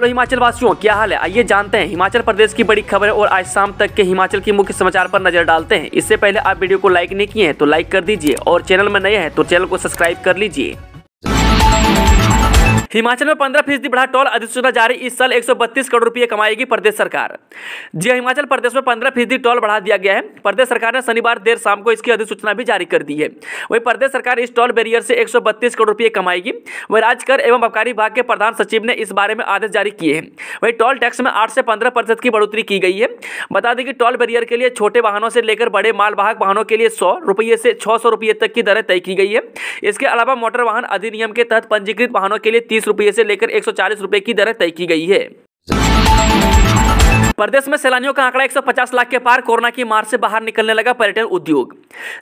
hello Himachal वासियों क्या हाल है आइए जानते हैं हिमाचल प्रदेश की बड़ी खबरें और आज शाम तक के हिमाचल की मुख्य समाचार पर नजर डालते हैं इससे पहले आप वीडियो को लाइक नहीं किए हैं तो लाइक कर दीजिए और चैनल में नए हैं तो चैनल को सब्सक्राइब कर लीजिए हिमाचल में पंद्रह फीसदी बढ़ा टोल अधिसूचना जारी इस साल बत्तीस करोड़ रुपये कमाएगी प्रदेश सरकार जी हिमाचल प्रदेश में पंद्रह फीसदी टोल बढ़ा दिया गया है प्रदेश सरकार ने शनिवार देर शाम को इसकी अधिसूचना भी जारी कर दी है वही प्रदेश सरकार इस टोल बैरियर से एक करोड़ रुपये कमाएगी वहीं राज्य कर एवं आबकारी विभाग के प्रधान सचिव ने इस बारे में आदेश जारी किए हैं वहीं टोल टैक्स में आठ से पंद्रह प्रतिशत की बढ़ोतरी की गई है बता दें कि टोल बैरियर के लिए छोटे वाहनों से लेकर बड़े मालवाहक वाहनों के लिए सौ रुपये से छः सौ रुपये तक की दरें तय की गई है इसके अलावा मोटर वाहन अधिनियम के तहत पंजीकृत वाहनों के लिए तीस रुपये से लेकर एक सौ चालीस रुपये की दर तय की गई है प्रदेश में सैलानियों का आंकड़ा 150 लाख के पार कोरोना की मार से बाहर निकलने लगा पर्यटन उद्योग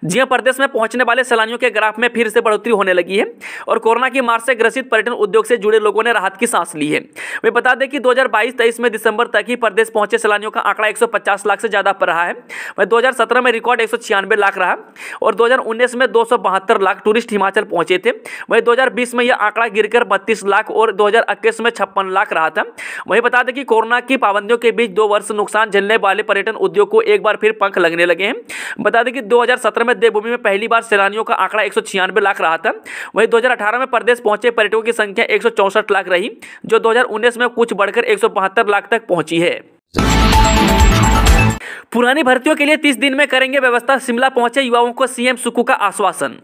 जी प्रदेश में पहुंचने वाले सैलानियों के ग्राफ में फिर से बढ़ोतरी होने लगी है और कोरोना की मार से ग्रसित पर्यटन उद्योग से जुड़े लोगों ने राहत की सांस ली है वे बता दें कि 2022-23 में दिसंबर तक ही प्रदेश पहुंचे सैलानियों का आंकड़ा एक लाख से ज्यादा पर रहा है वहीं दो में रिकॉर्ड एक लाख रहा और दो में दो लाख टूरिस्ट हिमाचल पहुंचे थे वहीं दो में यह आंकड़ा गिरकर बत्तीस लाख और दो में छप्पन लाख रहा था वही बता दें कि कोरोना की पाबंदियों के बीच बीच दो वर्ष नुकसान झेलने वाले पर्यटन उद्योग को एक बार फिर पंख लगने लगे हैं बता दें कि 2017 में देवभूमि में पहली बार सैलानियों का आंकड़ा एक लाख रहा था वहीं 2018 में प्रदेश पहुंचे पर्यटकों की संख्या एक लाख रही जो दो में कुछ बढ़कर एक लाख तक पहुंची है पुरानी भर्तियों के लिए 30 दिन में करेंगे व्यवस्था शिमला पहुंचे युवाओं को सीएम सुक्कू का आश्वासन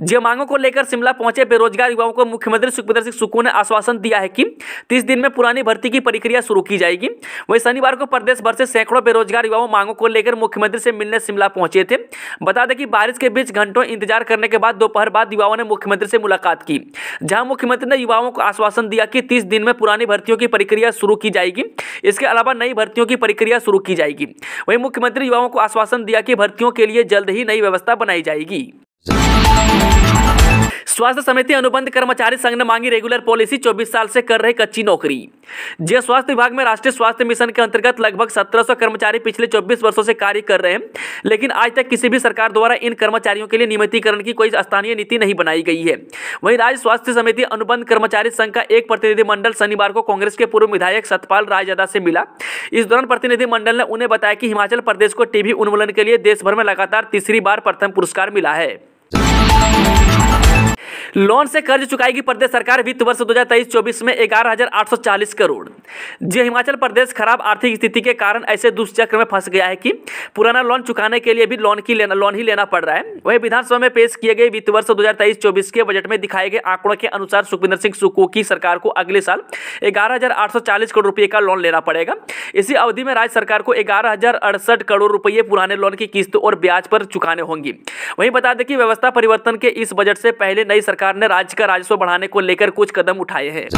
जे मांगों को लेकर शिमला पहुंचे बेरोजगार युवाओं को मुख्यमंत्री सुखविंदर सिंह सुक्कू ने आश्वासन दिया है कि 30 दिन में पुरानी भर्ती की प्रक्रिया शुरू की जाएगी वहीं शनिवार को प्रदेश भर से सैकड़ों बेरोजगार युवाओं मांगों को लेकर मुख्यमंत्री से मिलने शिमला पहुंचे थे बता दें कि बारिश के बीच घंटों इंतजार करने के बाद दोपहर बाद युवाओं ने मुख्यमंत्री से मुलाकात की जहाँ मुख्यमंत्री ने युवाओं को आश्वासन दिया कि तीस दिन में पुरानी भर्तियों की प्रक्रिया शुरू की जाएगी इसके अलावा नई भर्ती भर्तियों की प्रक्रिया शुरू की जाएगी वहीं मुख्यमंत्री युवाओं को आश्वासन दिया कि भर्तियों के लिए जल्द ही नई व्यवस्था बनाई जाएगी स्वास्थ्य समिति अनुबंध कर्मचारी संघ ने मांगी रेगुलर पॉलिसी चौबीस साल से कर रहे कच्ची नौकरी जे स्वास्थ्य विभाग में राष्ट्रीय स्वास्थ्य मिशन के अंतर्गत लगभग सत्रह कर्मचारी पिछले चौबीस वर्षो से कार्य कर रहे हैं लेकिन आज तक किसी भी सरकार द्वारा इन कर्मचारियों के लिए नियमितीकरण की कोई स्थानीय नीति नहीं बनाई गई है वहीं राज्य स्वास्थ्य समिति अनुबंध कर्मचारी संघ का एक प्रतिनिधिमंडल शनिवार को कांग्रेस के पूर्व विधायक सतपाल रायजादा से मिला इस दौरान प्रतिनिधिमंडल ने उन्हें बताया कि हिमाचल प्रदेश को टीबी उन्मूलन के लिए देश भर में लगातार तीसरी बार प्रथम पुरस्कार मिला है लोन से कर्ज चुकाएगी प्रदेश सरकार वित्त वर्ष दो हजार तेईस चौबीस में ग्यारह करोड़ जी हिमाचल प्रदेश खराब आर्थिक स्थिति के कारण ऐसे दुष्चक्र में फंस गया है कि पुराना लोन चुकाने के लिए भी लोन की लेना लोन ही लेना पड़ रहा है वही विधानसभा में पेश किए गए वित्त वर्ष दो हजार के बजट में दिखाए गए आंकड़ों के अनुसार सुखविंदर सिंह सुक्कू की सरकार को अगले साल ग्यारह करोड़ रुपए का लोन लेना पड़ेगा इसी अवधि में राज्य सरकार को ग्यारह करोड़ रुपये पुराने लोन की किस्त और ब्याज पर चुकाने होंगी वहीं बता दें कि व्यवस्था परिवर्तन के इस बजट से पहले नई सरकार ने राज्य का राजस्व बढ़ाने को लेकर कुछ कदम उठाए हैं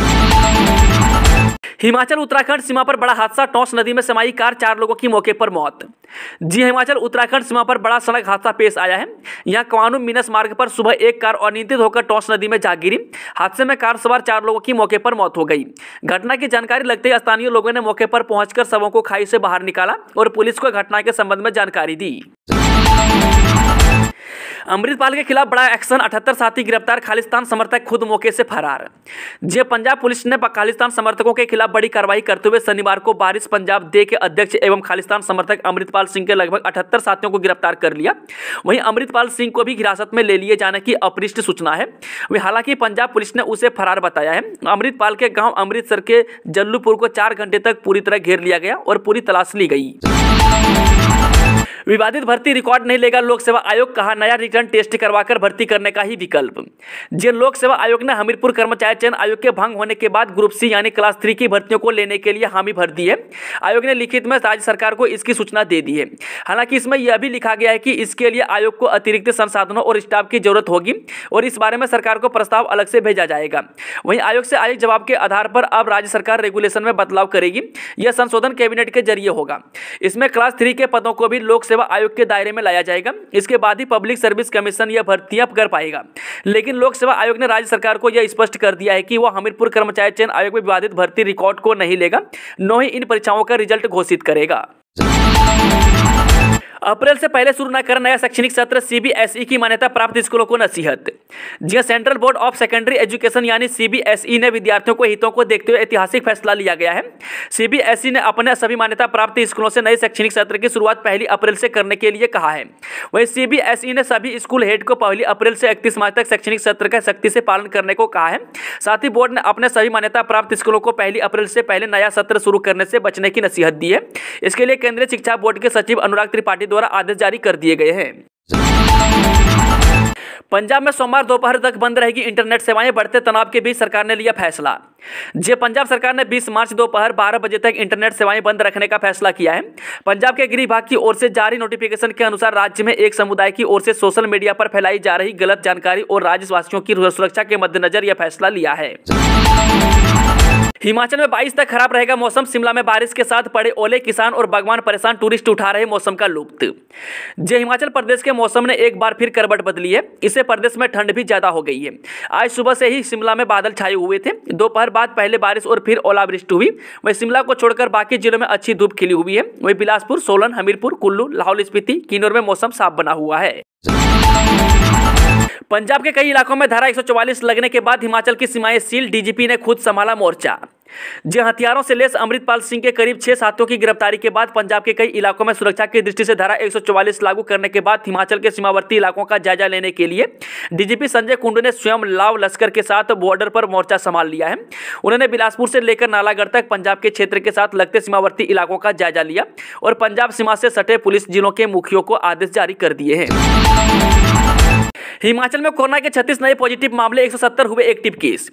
हिमाचल उत्तराखंड सीमा पर बड़ा हादसा टोंस नदी में समाई कार चार लोगों की मौके पर मौत जी हाँ, हिमाचल उत्तराखंड सीमा पर बड़ा सड़क हादसा पेश आया है यहां कवानू मीनस मार्ग पर सुबह एक कार अनियंत्रित होकर टोंस नदी में जा गिरी हादसे में कार सवार चार लोगों की मौके पर मौत हो गई घटना की जानकारी लगते ही स्थानीय लोगों ने मौके पर पहुंचकर शवों को खाई से बाहर निकाला और पुलिस को घटना के संबंध में जानकारी दी अमृतपाल के खिलाफ बड़ा एक्शन अठहत्तर साथी गिरफ्तार खालिस्तान समर्थक खुद मौके से फरार जे पंजाब पुलिस ने खालिस्तान समर्थकों के खिलाफ बड़ी कार्रवाई करते हुए शनिवार को बारिश पंजाब दे के अध्यक्ष एवं खालिस्तान समर्थक अमृतपाल सिंह के लगभग अठहत्तर साथियों को गिरफ्तार कर लिया वहीं अमृतपाल सिंह को भी हिरासत में ले लिए जाने की अपृष्ट सूचना है हालांकि पंजाब पुलिस ने उसे फरार बताया है अमृतपाल के गाँव अमृतसर के जल्लूपुर को चार घंटे तक पूरी तरह घेर लिया गया और पूरी तलाश ली गई विवादित भर्ती रिकॉर्ड नहीं लेगा लोक सेवा आयोग कहा नया रिटर्न टेस्ट करवाकर भर्ती करने का ही विकल्प जिन लोक सेवा आयोग ने हमीरपुर कर्मचारी चयन आयोग के भंग होने के बाद ग्रुप सी यानी क्लास थ्री की भर्तियों को लेने के लिए हामी भर दी है आयोग ने लिखित में राज्य सरकार को इसकी सूचना दे दी है हालांकि इसमें यह भी लिखा गया है कि इसके लिए आयोग को अतिरिक्त संसाधनों और स्टाफ की जरूरत होगी और इस बारे में सरकार को प्रस्ताव अलग से भेजा जाएगा वहीं आयोग से आए जवाब के आधार पर अब राज्य सरकार रेगुलेशन में बदलाव करेगी यह संशोधन कैबिनेट के जरिए होगा इसमें क्लास थ्री के पदों को भी लोक सेवा आयोग के दायरे में लाया जाएगा इसके बाद ही पब्लिक सर्विस कमीशन यह भर्तियां कर पाएगा लेकिन लोक सेवा आयोग ने राज्य सरकार को यह स्पष्ट कर दिया है कि वह हमीरपुर कर्मचारी चयन आयोग में विवादित भर्ती रिकॉर्ड को नहीं लेगा न ही इन परीक्षाओं का रिजल्ट घोषित करेगा अप्रैल से पहले शुरू न करना नया शैक्षणिक सत्र सीबीएसई की मान्यता प्राप्त स्कूलों को नसीहत जी central board of secondary education यानी सीबीएसई e ने विद्यार्थियों के हितों को देखते हुए ऐतिहासिक फैसला लिया गया है सीबीएसई e ने अपने सभी मान्यता प्राप्त स्कूलों से नए शैक्षणिक सत्र की शुरुआत पहली अप्रैल से करने के लिए कहा है वहीं सीबीएसई e ने सभी स्कूल हेड को पहली अप्रैल से इकतीस मार्च तक शैक्षणिक सत्र का सख्ती से पालन करने को कहा है साथ ही बोर्ड ने अपने सभी मान्यता प्राप्त स्कूलों को पहली अप्रैल से पहले नया सत्र शुरू करने से बचने की नसीहत दी है इसके लिए केंद्रीय शिक्षा बोर्ड के सचिव अनुराग त्रिपाठी द्वारा आदेश जारी कर दिए गए हैं पंजाब में सोमवार दोपहर तक बंद रहेगी इंटरनेट सेवाएं बढ़ते तनाव के बीच सरकार ने लिया फैसला जे पंजाब सरकार ने 20 मार्च दोपहर 12 बजे तक इंटरनेट सेवाएं बंद रखने का फैसला किया है पंजाब के गृह विभाग की ओर से जारी नोटिफिकेशन के अनुसार राज्य में एक समुदाय की ओर से सोशल मीडिया पर फैलाई जा रही गलत जानकारी और राज्यवासियों की सुरक्षा के मद्देनजर यह फैसला लिया है हिमाचल में बाईस तक खराब रहेगा मौसम शिमला में बारिश के साथ पड़े ओले किसान और बागवान परेशान टूरिस्ट उठा रहे मौसम का लुप्त जय हिमाचल प्रदेश के मौसम ने एक बार फिर करवट बदली है इससे प्रदेश में ठंड भी ज्यादा हो गई है आज सुबह से ही शिमला में बादल छाए हुए थे दोपहर बाद पहले बारिश और फिर ओलावृष्टि हुई वही शिमला को छोड़कर बाकी जिलों में अच्छी धूप खिली हुई है वही बिलासपुर सोलन हमीरपुर कुल्लू लाहौल स्पीति किन्नौर में मौसम साफ बना हुआ है पंजाब के कई इलाकों में धारा 144 लगने के बाद हिमाचल की सीमाएं सील डीजीपी ने खुद संभाला मोर्चा जी हथियारों से लेस अमृतपाल सिंह के करीब छह साथियों की गिरफ्तारी के बाद पंजाब के कई इलाकों में सुरक्षा की दृष्टि से धारा 144 लागू करने के बाद हिमाचल के सीमावर्ती इलाकों का जायजा लेने के लिए डीजीपी संजय कुंडू ने स्वयं लाव लश्कर के साथ बॉर्डर पर मोर्चा संभाल लिया है उन्होंने बिलासपुर से लेकर नालागढ़ तक पंजाब के क्षेत्र के साथ लगते सीमावर्ती इलाकों का जायजा लिया और पंजाब सीमा से सटे पुलिस जिलों के मुखियों को आदेश जारी कर दिए हैं हिमाचल में कोरोना के 36 नए पॉजिटिव मामले 170 हुए एक्टिव केस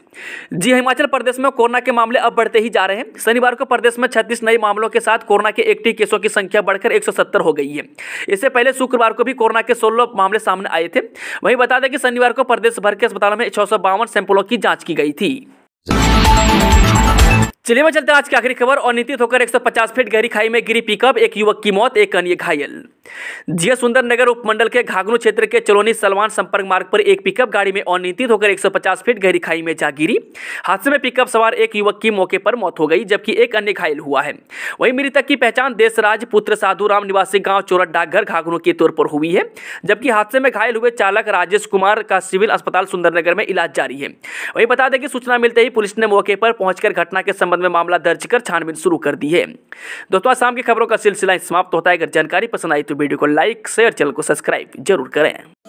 जी हिमाचल प्रदेश में कोरोना के मामले अब बढ़ते ही जा रहे हैं शनिवार को प्रदेश में 36 नए मामलों के साथ कोरोना के एक्टिव केसों की संख्या बढ़कर 170 हो गई है इससे पहले शुक्रवार को भी कोरोना के सोलह मामले सामने आए थे वहीं बता दें कि शनिवार को प्रदेश भर के अस्पतालों में छः सैंपलों की जाँच की गई थी चलिए मैं चलते आज की आखिरी खबर और नीतीश होकर 150 फीट गहरी खाई में गिरी पिकअप एक युवक की मौत एक अन्य घायल जिया सुंदर नगर उपमंडल के घाघनू क्षेत्र के चलोनी सलमान संपर्क मार्ग पर एक पिकअप गाड़ी में अनियंत्रित होकर 150 फीट गहरी खाई में जा गिरी हादसे में पिकअप सवार एक युवक की मौके पर मौत हो गई जबकि एक अन्य घायल हुआ है वहीं मृतक की पहचान देशराज पुत्र साधु राम निवासी गाँव चोरट डाकघर घाघनू के तौर पर हुई है जबकि हादसे में घायल हुए चालक राजेश कुमार का सिविल अस्पताल सुंदरनगर में इलाज जारी है वहीं बता दें कि सूचना मिलते ही पुलिस ने मौके पर पहुंचकर घटना के समय संबंध में मामला दर्ज कर छानबीन शुरू कर दी है दोस्तों शाम की खबरों का सिलसिला समाप्त होता है अगर जानकारी पसंद आई तो वीडियो को लाइक शेयर चैनल को सब्सक्राइब जरूर करें